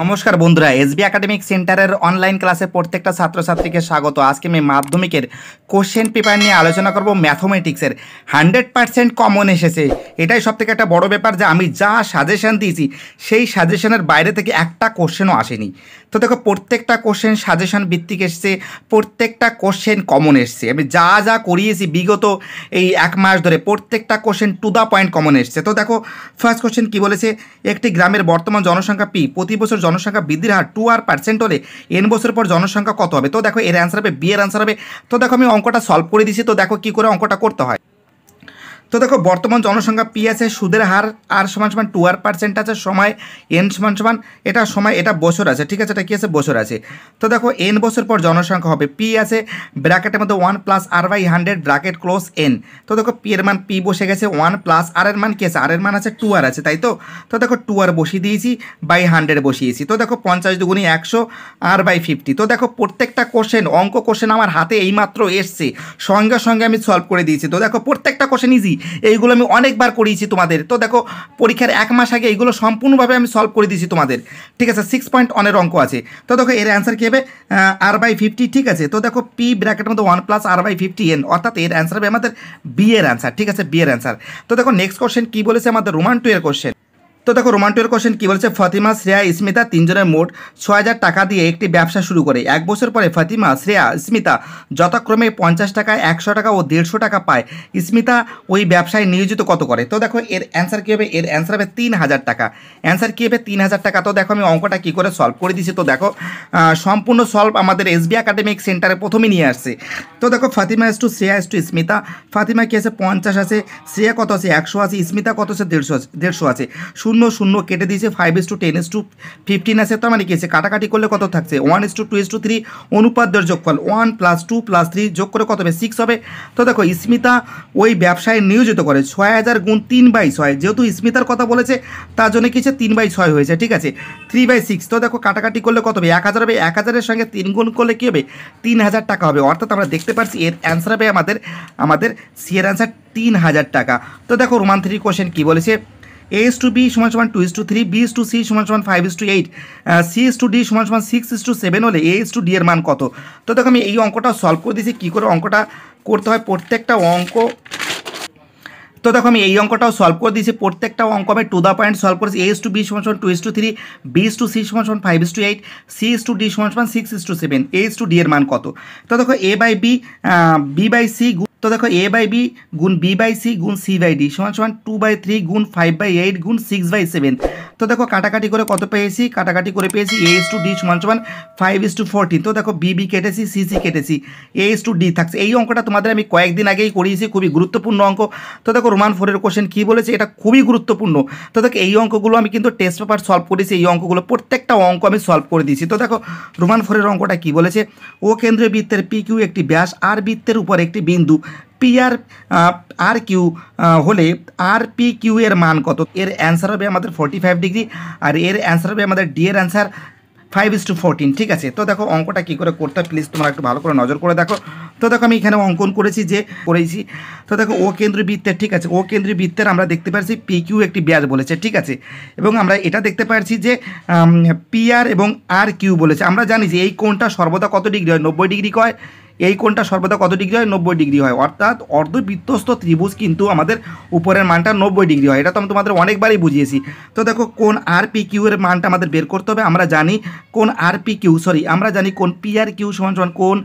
নমস্কার বন্ধুরা SB academic সেন্টারের অনলাইন ক্লাসে প্রত্যেকটা ছাত্রছাত্রীকে স্বাগত আজকে আমি মাধ্যমিকের কোশ্চেন পেপার নিয়ে আলোচনা করব ম্যাথমেটিক্সের হান্ড্রেড পারসেন্ট কমন এসেছে এটাই সবথেকে একটা বড় ব্যাপার যে আমি যা সাজেশান দিয়েছি সেই সাজেশনের বাইরে থেকে একটা কোশ্চেনও আসেনি তো দেখো প্রত্যেকটা কোশ্চেন সাজেশান ভিত্তিক এসছে প্রত্যেকটা কোশ্চেন কমন এসছে আমি যা যা করিয়েছি বিগত এই এক মাস ধরে প্রত্যেকটা question to the point common এসছে তো দেখো ফার্স্ট কোশ্চেন কী বলেছে একটি গ্রামের বর্তমান জনসংখ্যা পি প্রতি বছর জনসংখ্যা বৃদ্ধির হার টু আর পার্সেন্ট হলে এন বছর পর জনসংখ্যা কত হবে তো দেখো এর অ্যান্সার হবে বি এর অ্যান্সার হবে তো দেখো আমি অঙ্কটা সলভ করে দিছি তো দেখো কী করে অঙ্কটা করতে হয় তো দেখো বর্তমান জনসংখ্যা পি আছে সুদের হার আর সমান সমান টু আর পার্সেন্ট আছে সময় এন সমান সমান এটা সময় এটা বছর আছে ঠিক আছে এটা কী আছে বছর আছে তো দেখো এন বছর পর জনসংখ্যা হবে পি আছে ব্র্যাকেটের মধ্যে one plus r by hundred bracket close n তো দেখো পি এর মান পি বসে গেছে ওয়ান প্লাস আর এর মান কী আছে আর এর মান আছে টু আর আছে তাই তো তো দেখো টু আর বসিয়ে দিয়েছি বাই হান্ড্রেড বসিয়েছি তো দেখো পঞ্চাশ দুগুণি একশো আর বাই ফিফটি তো দেখো প্রত্যেকটা কোশ্চেন অঙ্ক কোশ্চেন আমার হাতে এইমাত্র এসছে সঙ্গে সঙ্গে আমি সলভ করে দিয়েছি তো দেখো প্রত্যেকটা কোশ্চেন ইজি এইগুলো আমি অনেকবার করিয়েছি তোমাদের তো দেখো পরীক্ষার এক মাস আগে এইগুলো সম্পূর্ণভাবে আমি সলভ করে দিয়েছি তোমাদের ঠিক আছে সিক্স পয়েন্ট অনের অঙ্ক আছে তো দেখো এর অ্যান্সার কী হবে আর বাই ফিফটি ঠিক আছে তো দেখো পি ব্র্যাকেটের মধ্যে one plus r by fifty n অর্থাৎ এর অ্যান্সার হবে আমাদের বিয়ের অ্যান্সার ঠিক আছে বি এর অ্যান্সার তো দেখো নেক্সট কোশ্চেন কী বলেছে আমাদের রোমান টু এর কোশ্চেন তো দেখো রোমান্টিক কোশ্চেন কি বলছে ফাতিমা শ্রেয়া স্মিতা তিনজনের মোট ছ হাজার টাকা দিয়ে একটি ব্যবসা শুরু করে এক বছর পরে ফাতিমা শ্রেয়া স্মিতা যথাক্রমে পঞ্চাশ টাকা একশো টাকা ও দেড়শো টাকা পায় স্মিতা ওই ব্যবসায় নিয়োজিত কত করে তো দেখো এর অ্যান্সার কী হবে এর অ্যান্সার হবে তিন হাজার টাকা অ্যান্সার কী হবে তিন হাজার টাকা তো দেখো আমি অঙ্কটা কী করে সলভ করে দিছি তো দেখো সম্পূর্ণ সলভ আমাদের বি একাডেমিক সেন্টারে প্রথমে নিয়ে আসছে তো দেখো Fatima is to Shreya is to Smita Fatima কী আছে পঞ্চাশ আছে শ্রেয়া কত আছে একশো আছে স্মিতা কত আছে দেড়শো আছে দেড়শো আছে শূন্য শূন্য শূন্য কেটে দিয়েছে five is to ten is to fifteen আছে তার মানে কি আছে কাটাকাটি করলে কত থাকছে one is to two is to three অনুপাদ্যের যোগফল one plus two plus three যোগ করে কত হবে সিক্স হবে তো দেখো স্মিতা ওই ব্যবসায় নিয়োজিত করে ছয় হাজার গুণ তিন বাই ছয় যেহেতু স্মিতার কথা বলেছে তার জন্য কিছু তিন বাই ছয় হয়েছে ঠিক আছে থ্রি বাই সিক্স তো দেখো কাটাকাটি করলে কত হবে এক হাজার হবে এক হাজারের সঙ্গে তিন গুণ করলে কী হবে তিন হাজার টাকা হবে অর্থাৎ আমরা দেখতে পাচ্ছি এর অ্যান্সার হবে আমাদের আমাদের সি অ্যান্সার তিন হাজার টাকা তো দেখো রোমান থ্রি কোশ্চেন কী বলেছে এ ইস টু বি সমান সমান two is to three B is to C সমান সমান five is to eight C is to D সমান সমান সিক্স ইস টু সেভেন হলে এ ইস টু ডি এর মান কত তো দেখো আমি এই অঙ্কটা সলভ করে দিয়েছি কী করে অঙ্কটা করতে হয় প্রত্যেকটা অঙ্ক তো দেখো আমি এই অঙ্কটাও সলভ করে দিয়েছি প্রত্যেকটা অঙ্ক আমি টু দ্য পয়েন্ট সলভ করেছি এ ইস টু বি সমান সমান two is to three B is to C সমান সমান five is to eight C is to D সমান সমান six is to seven A is to D এর মান কত তো দেখো A by B B by C তো দেখো এ বাই বি গুণ বি বাই সি গুণ সি বাই ডি সমান সমান টু বাই থ্রি গুণ ফাইভ বাই এইট গুণ সিক্স বাই সেভেন তো দেখো কাটাকাটি করে কত পেয়েছি কাটাকাটি করে পেয়েছি এ ইস টু ডি সমান সমান ফাইভ ইস টু ফোরটিন তো দেখো বি বি কেটেছি সি সি কেটেছি এ ইস টু ডি থাকছে এই অঙ্কটা তোমাদের আমি কয়েকদিন আগেই করিয়েছি খুবই গুরুত্বপূর্ণ অঙ্ক তো দেখো রোমান ফোরের কোশ্চেন কী বলেছে এটা খুবই গুরুত্বপূর্ণ তো দেখো এই অঙ্কগুলো আমি কিন্তু টেস্ট পেপার সলভ করেছি এই অঙ্কগুলো প্রত্যেকটা অঙ্ক আমি সলভ করে দিয়েছি তো দেখো রোমান ফোরের অঙ্কটা কী বলেছে ও কেন্দ্রীয় বৃত্তের পি কিউ একটি ব্যাস আর বৃত্তের উপর একটি বিন্দু পিআর আর কিউ হলে আর পি কিউ এর মান কত এর অ্যান্সার হবে আমাদের ফোর্টি ফাইভ ডিগ্রি আর এর অ্যান্সার হবে আমাদের ডি এর answer five is to fourteen ঠিক আছে তো দেখো অঙ্কটা কী করে করতে প্লিজ তোমরা একটু ভালো করে নজর করে দেখো তো দেখো আমি এখানে অঙ্কন করেছি যে করেছি তো দেখো ও কেন্দ্রীয় বৃত্তের ঠিক আছে ও কেন্দ্রীয় বৃত্তের আমরা দেখতে পাচ্ছি পি কিউ একটি ব্যাজ বলেছে ঠিক আছে এবং আমরা এটা দেখতে পাচ্ছি যে পি আর এবং আর কিউ বলেছে আমরা জানি যে এই কোনটা সর্বদা কত ডিগ্রি হয় নব্বই ডিগ্রি কয় এই কোণটা সর্বদা কত ডিগ্রি হয় নব্বই ডিগ্রি হয় অর্থাৎ অর্ধবৃত্তস্থ ত্রিভুজ কিন্তু আমাদের উপরের মানটা নব্বই ডিগ্রি হয় এটা তো আমি তোমাদের অনেকবারই বুঝিয়েছি তো দেখো কোন আর পি কিউ এর মানটা আমাদের বের করতে হবে আমরা জানি কোন আর পি কিউ সরি আমরা জানি কোন পি আর কিউ সমান সমান কোন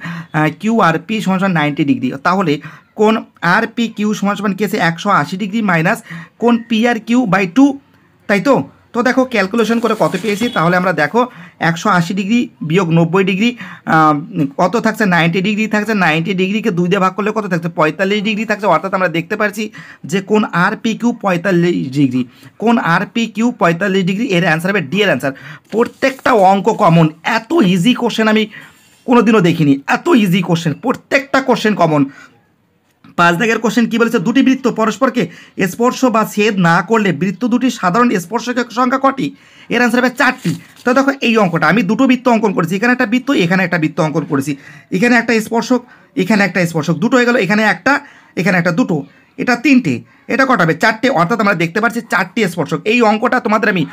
কিউ আর পি সমান সমান নাইনটি ডিগ্রি তাহলে কোন আর পি কিউ সমান সমান কি আছে একশো আশি ডিগ্রি মাইনাস কোন P R Q by two তাই তো তো দেখো ক্যালকুলেশন করে কত পেয়েছি তাহলে আমরা দেখো একশো আশি ডিগ্রি বিয়োগ নব্বই ডিগ্রি কত থাকছে নাইনটি ডিগ্রি থাকছে নাইনটি ডিগ্রিকে দুই দিয়ে ভাগ করলে কত থাকছে পঁয়তাল্লিশ ডিগ্রি থাকছে অর্থাৎ আমরা দেখতে পারছি যে কোন আর পি কিউ পঁয়তাল্লিশ ডিগ্রি কোন আর পি কিউ পঁয়তাল্লিশ ডিগ্রি এর অ্যান্সার হবে ডি এর অ্যান্সার প্রত্যেকটা অঙ্ক কমন এত ইজি কোশ্চেন আমি কোনোদিনও দেখিনি এত ইজি কোশ্চেন প্রত্যেকটা কোশ্চেন কমন পাঁচ দাগের কোশ্চেন কি বলেছে দুটি বৃত্ত পরস্পরকে স্পর্শ বা ছেদ না করলে বৃত্ত দুটি সাধারণ স্পর্শক সংখ্যা কটি এর অ্যান্সার হবে চারটি তো দেখো এই অঙ্কটা আমি দুটো বৃত্ত অঙ্কন করেছি এখানে একটা বৃত্ত এখানে একটা বৃত্ত অঙ্কন করেছি এখানে একটা স্পর্শক এখানে একটা স্পর্শক দুটো হয়ে গেল এখানে একটা এখানে একটা দুটো এটা তিনটে এটা কটা হবে চারটে অর্থাৎ আমরা দেখতে পাচ্ছি চারটি স্পর্শক এই অঙ্কটা তোমাদের আমি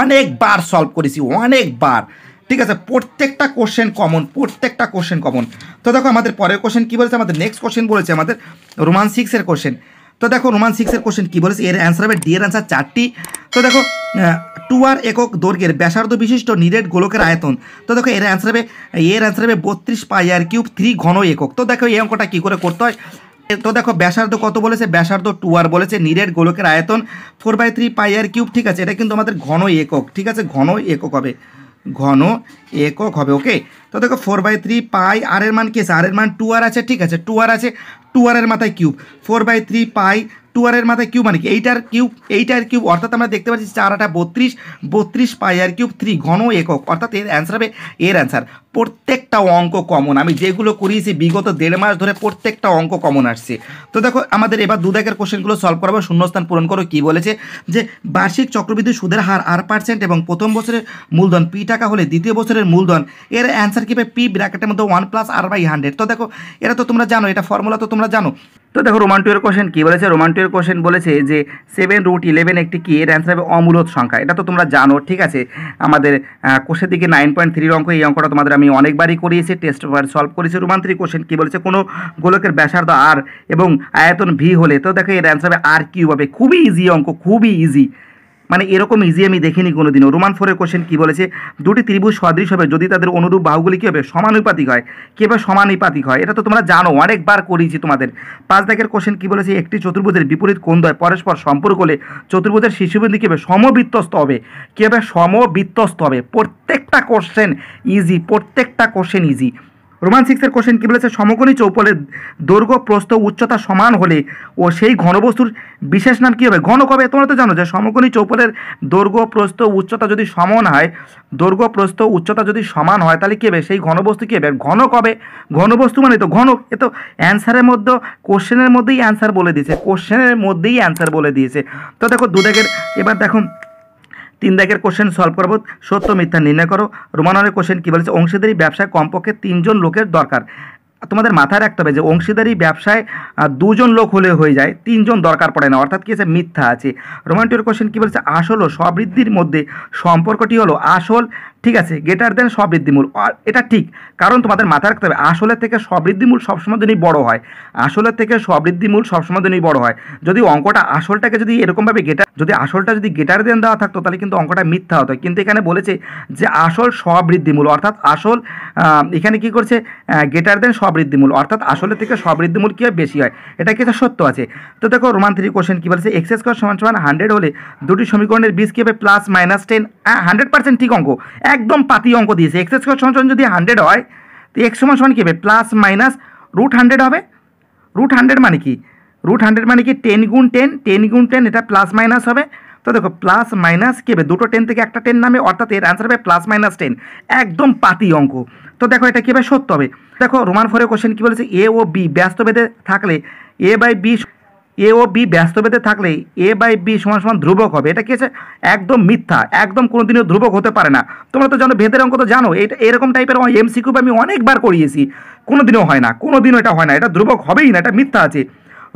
অনেকবার সলভ করেছি অনেকবার ঠিক আছে প্রত্যেকটা কোশ্চেন কমন প্রত্যেকটা কোশ্চেন কমন তো দেখো আমাদের পরের কোশ্চেন কী বলেছে আমাদের নেক্সট কোশ্চেন বলেছে আমাদের রোমান সিক্সের কোশ্চেন তো দেখো রোমান সিক্সের কোশ্চেন কী বলেছে এর অ্যান্সার হবে ডি এর অ্যান্সার চারটি তো দেখো টু আর একক দৈর্ঘ্যের ব্যাসার্ধ বিশিষ্ট নিরেট গোলকের আয়তন তো দেখো এর অ্যান্সার হবে এর অ্যান্সার হবে বত্রিশ পাই আর কিউব থ্রি ঘন একক তো দেখো এই অঙ্কটা কী করে করতে হয় তো দেখো ব্যাসার্ধ কত বলেছে ব্যাসার্ধ টু আর বলেছে নিরেট গোলকের আয়তন four by three pi r cube ঠিক আছে এটা কিন্তু আমাদের ঘন একক ঠিক আছে ঘন একক হবে ঘন একক হবে ওকে তো দেখো four by three pi r এর মান কি আছে আর এর মান টু আর আছে ঠিক আছে টু আর আছে টু আরের মাথায় cube four by three pi two আরের মাথায় কিউব মানে কি এইটার কিউব এইটার কিউব অর্থাৎ আমরা দেখতে পাচ্ছি চার আটা বত্রিশ বত্রিশ পাই আর কিউব থ্রি ঘন একক অর্থাৎ এর অ্যান্সার হবে এর অ্যান্সার প্রত্যেকটা অঙ্ক কমন আমি যেগুলো করিয়েছি বিগত দেড় মাস ধরে প্রত্যেকটা অঙ্ক কমন আসছে তো দেখো আমাদের এবার দুদাকের কোশ্চেনগুলো সলভ করাবো শূন্যস্থান পূরণ করো কি বলেছে যে বার্ষিক চক্রবৃদ্ধি সুদের হার আর পার্সেন্ট এবং প্রথম বছরের মূলধন পি টাকা হলে দ্বিতীয় বছরের মূলধন এর অ্যান্সার কী পি ব্র্যাকেটের মধ্যে one plus r by hundred তো দেখো এরা তো তোমরা জানো এটা ফর্মুলা তো তোমরা জানো তো দেখো রোমান টু এর কী বলেছে রোমান টু এর বলেছে যে সেভেন রুট ইলেভেন একটি কী এর অ্যান্সার হবে অমূলত সংখ্যা এটা তো তোমরা জানো ঠিক আছে আমাদের কোষের দিকে নাইন পয়েন্ট থ্রির অঙ্ক এই অঙ্কটা তোমাদের আমি অনেকবারই করিয়েছি টেস্ট পেপার সলভ করেছি রোমান থ্রি কোশ্চেন কী বলেছে কোনো গোলকের ব্যাসার্ধ আর এবং আয়তন ভি হলে তো দেখো এর অ্যান্সার হবে আর কিউব হবে খুবই ইজি অঙ্ক খুবই ইজি মানে এরকম ইজি আমি দেখিনি কোনো দিনও রোমান ফোরের কোশ্চেন কী বলেছে দুটি ত্রিভুজ সদৃশ হবে যদি তাদের অনুরূপ বাহুগুলি কী হবে সমানুপাতিক হয় কীভাবে সমানুপাতিক হয় এটা তো তোমরা জানো অনেকবার করিয়েছি তোমাদের পাঁচ দাগের কোশ্চেন কী বলেছে একটি চতুর্ভুজের বিপরীত দয় পরস্পর সম্পর্ক হলে চতুর্ভুজের শিশুবৃন্দি কী হবে সমবিত্তস্ত হবে কীভাবে সমবিত্তস্ত হবে প্রত্যেকটা কোশ্চেন ইজি প্রত্যেকটা কোশ্চেন ইজি রোমান সিক্সের কোশ্চেন কী বলেছে সমকোণী চৌপলের দৈর্ঘ্য প্রস্থ উচ্চতা সমান হলে ও সেই ঘনবস্তুর বিশেষ নাম কী হবে ঘন কবে তোমরা তো জানো যে সমকোণী চৌপলের দৈর্ঘ্য প্রস্থ উচ্চতা যদি সমান হয় দৈর্ঘ্য প্রস্থ উচ্চতা যদি সমান হয় তাহলে কী হবে সেই ঘনবস্তু কী হবে ঘন কবে ঘনবস্তু মানে তো ঘন এ তো অ্যান্সারের মধ্যে কোশ্চেনের মধ্যেই অ্যান্সার বলে দিয়েছে কোশ্চেনের মধ্যেই অ্যান্সার বলে দিয়েছে তো দেখো দুদাগের এবার দেখুন তিন দাগের কোশ্চেন সলভ করবো সত্য মিথ্যা নির্ণয় করো রোমাননের কোশ্চেন কী বলেছে অংশীদারি ব্যবসায় কমপক্ষে তিনজন লোকের দরকার তোমাদের মাথায় রাখতে হবে যে অংশীদারি ব্যবসায় দুজন লোক হলে হয়ে যায় তিনজন দরকার পড়ে না অর্থাৎ কী আছে মিথ্যা আছে রোমান্টিক কোশ্চেন কী বলছে আসল ও সমৃদ্ধির মধ্যে সম্পর্কটি হলো আসল ঠিক আছে গ্রেটার দেন সবৃদ্ধিমূল এটা ঠিক কারণ তোমাদের মাথায় রাখতে হবে আসলে থেকে সবৃদ্ধিমূল সবসময় যদি বড় হয় আসলে থেকে সবৃদ্ধিমূল সবসময় যদি বড় হয় যদি অঙ্কটা আসলটাকে যদি এরকমভাবে গেটার যদি আসলটা যদি গেটার দেন দেওয়া থাকতো তাহলে কিন্তু অঙ্কটা মিথ্যা হতো কিন্তু এখানে বলেছে যে আসল সবৃদ্ধিমূল অর্থাৎ আসল এখানে কি করছে গেটার দেন সবৃদ্ধিমূল অর্থাৎ আসলে থেকে সবৃদ্ধিমূল কী বেশি হয় এটা কিন্তু সত্য আছে তো দেখো রোমান থ্রি কোশ্চেন কী বলেছে এক্স স্কোয়ার সমান সমান হান্ড্রেড হলে দুটি সমীকরণের বীজ কী হবে প্লাস মাইনাস টেন হ্যাঁ হান্ড্রেড পার্সেন্ট ঠিক অঙ্ক একদম পাতি অঙ্ক দিয়েছে এক্স স্কোয়ার সমান যদি হান্ড্রেড হয় তো এক্স সমান সমান কী হবে প্লাস মাইনাস রুট হান্ড্রেড হবে রুট হান্ড্রেড মানে কি রুট হান্ড্রেড মানে কি টেন গুণ টেন টেন গুণ টেন এটা প্লাস মাইনাস হবে তো দেখো প্লাস মাইনাস কী হবে দুটো টেন থেকে একটা টেন নামে অর্থাৎ এর অ্যান্সার হবে প্লাস মাইনাস টেন একদম পাতি অঙ্ক তো দেখো এটা কীভাবে সত্য হবে দেখো রোমান ফোরে কোশ্চেন কী বলেছে এ ও বি ব্যস্ত ভেদে থাকলে এ বাই বি এ ও বি ব্যস্তবেদে থাকলে এ বাই বি সমান সমান ধ্রুবক হবে এটা কি আছে একদম মিথ্যা একদম কোনোদিনও ধ্রুবক হতে পারে না তোমরা তো জানো ভেদের অঙ্ক তো জানো এটা এরকম টাইপের এম এমসিকিউ আমি অনেকবার করিয়েছি কোনোদিনও হয় না কোনোদিনও এটা হয় না এটা ধ্রুবক হবেই না এটা মিথ্যা আছে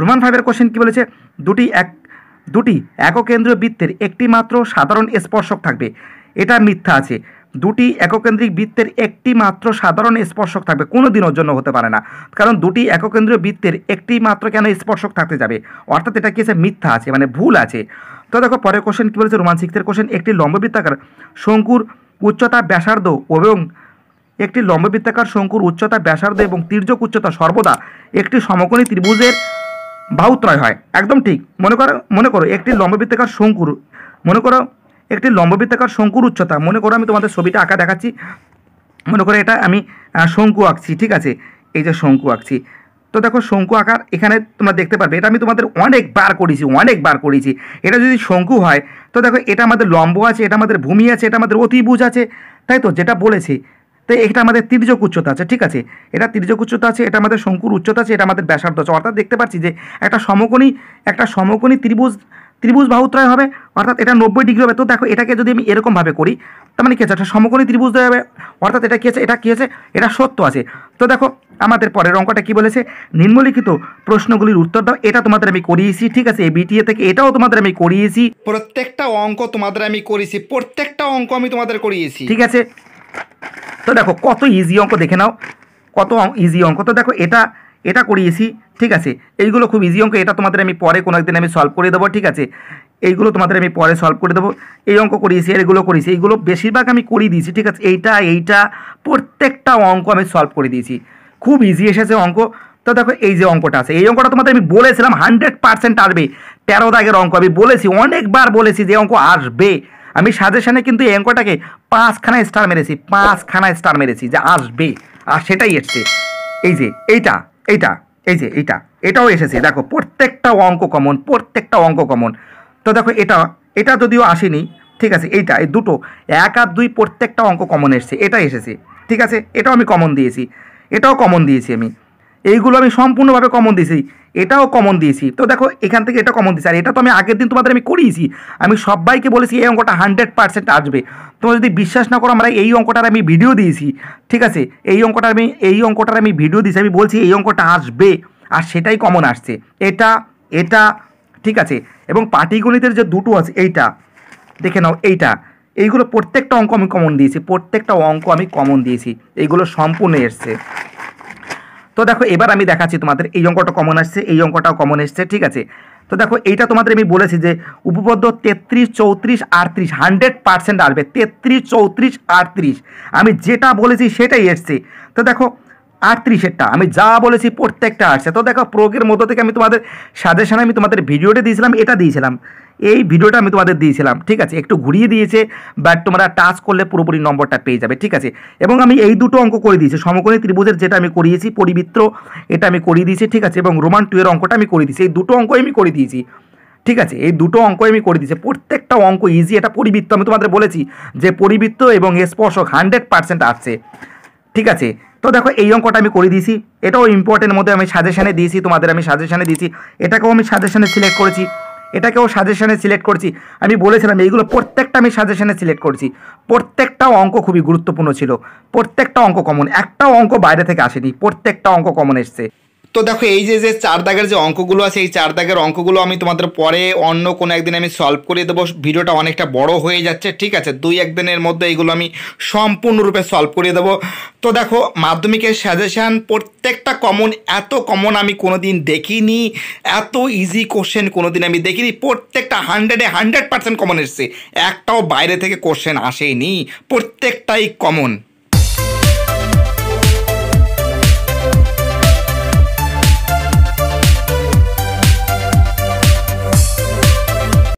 রোমান ফাইভের কোশ্চেন কি বলেছে দুটি এক দুটি এককেন্দ্রীয় বৃত্তের একটি মাত্র সাধারণ স্পর্শক থাকবে এটা মিথ্যা আছে দুটি এককেন্দ্রিক বৃত্তের একটি মাত্র সাধারণ স্পর্শক থাকবে কোনো দিনের জন্য হতে পারে না কারণ দুটি এককেন্দ্রীয় বৃত্তের একটি মাত্র কেন স্পর্শক থাকতে যাবে অর্থাৎ এটা কি আছে মিথ্যা আছে মানে ভুল আছে তো দেখো পরের কোশ্চেন কী বলেছে রোমান সিক্সের কোশ্চেন একটি লম্ববৃত্তাকার শঙ্কুর উচ্চতা ব্যাসার্ধ এবং একটি লম্ববৃত্তাকার শঙ্কুর উচ্চতা ব্যাসার্ধ এবং তীর্যক উচ্চতা সর্বদা একটি সমকোণী ত্রিভুজের বাউত্রয় হয় একদম ঠিক মনে করো মনে করো একটি লম্ববৃত্তাকার শঙ্কুর মনে করো একটি লম্ববৃত্তাকার শঙ্কুর উচ্চতা মনে করো আমি তোমাদের ছবিটা আঁকা দেখাচ্ছি মনে করো এটা আমি শঙ্কু আঁকছি ঠিক আছে এই যে শঙ্কু আঁকছি তো দেখো শঙ্কু আকার এখানে তোমরা দেখতে পারবে এটা আমি তোমাদের অনেকবার করেছি অনেকবার করেছি এটা যদি শঙ্কু হয় তো দেখো এটা আমাদের লম্ব আছে এটা আমাদের ভূমি আছে এটা আমাদের অতিভুজ আছে তাই তো যেটা বলেছি তাই এটা আমাদের তির্যক উচ্চতা আছে ঠিক আছে এটা তির্যক উচ্চতা আছে এটা আমাদের শঙ্কুর উচ্চতা আছে এটা আমাদের ব্যাসার্ধ আছে অর্থাৎ দেখতে পাচ্ছি যে একটা সমকোণী একটা সমকোণী ত্রিভুজ ত্রিভুজ বাহুত্রয় হবে অর্থাৎ এটা নব্বই ডিগ্রি হবে তো দেখো এটাকে যদি আমি এরকমভাবে করি তার মানে কী আছে একটা সমকোণী ত্রিভুজ হবে অর্থাৎ এটা কী আছে এটা কী আছে এটা সত্য আছে তো দেখো আমাদের পরের অঙ্কটা কি বলেছে নিম্নলিখিত প্রশ্নগুলির উত্তর দাও এটা তোমাদের আমি করিয়েছি ঠিক আছে বিটিএ থেকে এটাও তোমাদের আমি করিয়েছি প্রত্যেকটা অঙ্ক তোমাদের আমি করিয়েছি প্রত্যেকটা অঙ্ক আমি তোমাদের করিয়েছি ঠিক আছে তো দেখো কত ইজি অঙ্ক দেখে নাও কত ইজি অঙ্ক তো দেখো এটা এটা করিয়েছি ঠিক আছে এইগুলো খুব ইজি অঙ্ক এটা তোমাদের আমি পরে কোনো একদিন আমি সলভ করে দেবো ঠিক আছে এইগুলো তোমাদের আমি পরে সলভ করে দেবো এই অঙ্ক করিয়েছি এগুলো করিয়েছি এইগুলো বেশিরভাগ আমি করিয়ে দিয়েছি ঠিক আছে এইটা এইটা প্রত্যেকটা অঙ্ক আমি সলভ করে দিয়েছি খুব ইজি এসেছে অঙ্ক তো দেখো এই যে অঙ্কটা আছে এই অঙ্কটা তোমাদের আমি বলেছিলাম হান্ড্রেড পার্সেন্ট আসবে তেরো দাগের অঙ্ক আমি বলেছি অনেকবার বলেছি যে অঙ্ক আসবে আমি সাজেশনে কিন্তু এই অঙ্কটাকে পাঁচখানা স্টার মেরেছি পাঁচখানা স্টার মেরেছি যে আসবে আর সেটাই এসছে এই যে এইটা এইটা এই যে এইটা এটাও এসেছে দেখো প্রত্যেকটা অঙ্ক কমন প্রত্যেকটা অঙ্ক কমন তো দেখো এটা এটা যদিও আসেনি ঠিক আছে এইটা এই দুটো এক আর দুই প্রত্যেকটা অঙ্ক কমন এসছে এটা এসেছে ঠিক আছে এটাও আমি কমন দিয়েছি এটাও কমন দিয়েছি আমি এইগুলো আমি সম্পূর্ণভাবে কমন দিয়েছি এটাও কমন দিয়েছি তো দেখো এখান থেকে এটা কমন দিয়েছি আর এটা তো আমি আগের দিন তোমাদের আমি করিয়েছি আমি সবাইকে বলেছি এই অঙ্কটা হান্ড্রেড পার্সেন্ট আসবে তোমরা যদি বিশ্বাস না করো আমরা এই অঙ্কটার আমি ভিডিও দিয়েছি ঠিক আছে এই অঙ্কটার আমি এই অঙ্কটার আমি ভিডিও দিয়েছি আমি বলছি এই অঙ্কটা আসবে আর সেটাই কমন আসছে এটা এটা ঠিক আছে এবং পাটিগণিতের যে দুটো আছে এইটা দেখে নাও এইটা এইগুলো প্রত্যেকটা অঙ্ক আমি কমন দিয়েছি প্রত্যেকটা অঙ্ক আমি কমন দিয়েছি এইগুলো সম্পূর্ণ এসছে তো দেখো এবার আমি দেখাচ্ছি তোমাদের এই অঙ্কটা কমন আসছে এই অঙ্কটাও কমন এসছে ঠিক আছে তো দেখো এইটা তোমাদের আমি বলেছি যে উপপদ্য তেত্রিশ চৌত্রিশ আটত্রিশ হান্ড্রেড পার্সেন্ট আসবে তেত্রিশ চৌত্রিশ আটত্রিশ আমি যেটা বলেছি সেটাই এসছে তো দেখো আটত্রিশেরটা আমি যা বলেছি প্রত্যেকটা আসছে তো দেখো প্রোগের মধ্য থেকে আমি তোমাদের সাজেশানে আমি তোমাদের ভিডিওটি দিয়েছিলাম এটা দিয়েছিলাম এই ভিডিওটা আমি তোমাদের দিয়েছিলাম ঠিক আছে একটু ঘুরিয়ে দিয়েছে বাট তোমরা টাচ করলে পুরোপুরি নম্বরটা পেয়ে যাবে ঠিক আছে এবং আমি এই দুটো অঙ্ক করে দিয়েছি সমকোণী ত্রিভুজের যেটা আমি করিয়েছি পরিবিত্র এটা আমি করিয়ে দিয়েছি ঠিক আছে এবং রোমান টু এর অঙ্কটা আমি করে দিয়েছি এই দুটো অঙ্কই আমি করে দিয়েছি ঠিক আছে এই দুটো অঙ্ক আমি করে দিয়েছি প্রত্যেকটা অঙ্ক ইজি এটা পরিবৃত্ত আমি তোমাদের বলেছি যে পরিবৃত্ত এবং স্পর্শক হান্ড্রেড পার্সেন্ট আসছে ঠিক আছে তো দেখো এই অঙ্কটা আমি করে দিয়েছি এটাও ইম্পর্টেন্ট মধ্যে আমি সাজেশানে দিয়েছি তোমাদের আমি সাজেশানে দিয়েছি এটাকেও আমি সাজেশানে সিলেক্ট করেছি এটাকেও সাজেশনে সিলেক্ট করছি আমি বলেছিলাম এইগুলো প্রত্যেকটা আমি সাজেশনে সিলেক্ট করছি প্রত্যেকটাও অঙ্ক খুবই গুরুত্বপূর্ণ ছিল প্রত্যেকটা অঙ্ক কমন একটাও অঙ্ক বাইরে থেকে আসেনি প্রত্যেকটা অঙ্ক কমন এসছে তো দেখো এই যে যে চার দাগের যে অঙ্কগুলো আছে এই চার দাগের অঙ্কগুলো আমি তোমাদের পরে অন্য কোনো একদিন আমি সলভ করে দেবো ভিডিওটা অনেকটা বড় হয়ে যাচ্ছে ঠিক আছে দুই একদিনের মধ্যে এইগুলো আমি সম্পূর্ণরূপে সলভ করে দেবো তো দেখো মাধ্যমিকের সাজেশান প্রত্যেকটা কমন এত কমন আমি কোনো দিন দেখিনি এত ইজি কোশ্চেন কোনো দিন আমি দেখিনি প্রত্যেকটা হান্ড্রেডে হান্ড্রেড পার্সেন্ট কমন এসছে একটাও বাইরে থেকে কোশ্চেন আসেনি প্রত্যেকটাই কমন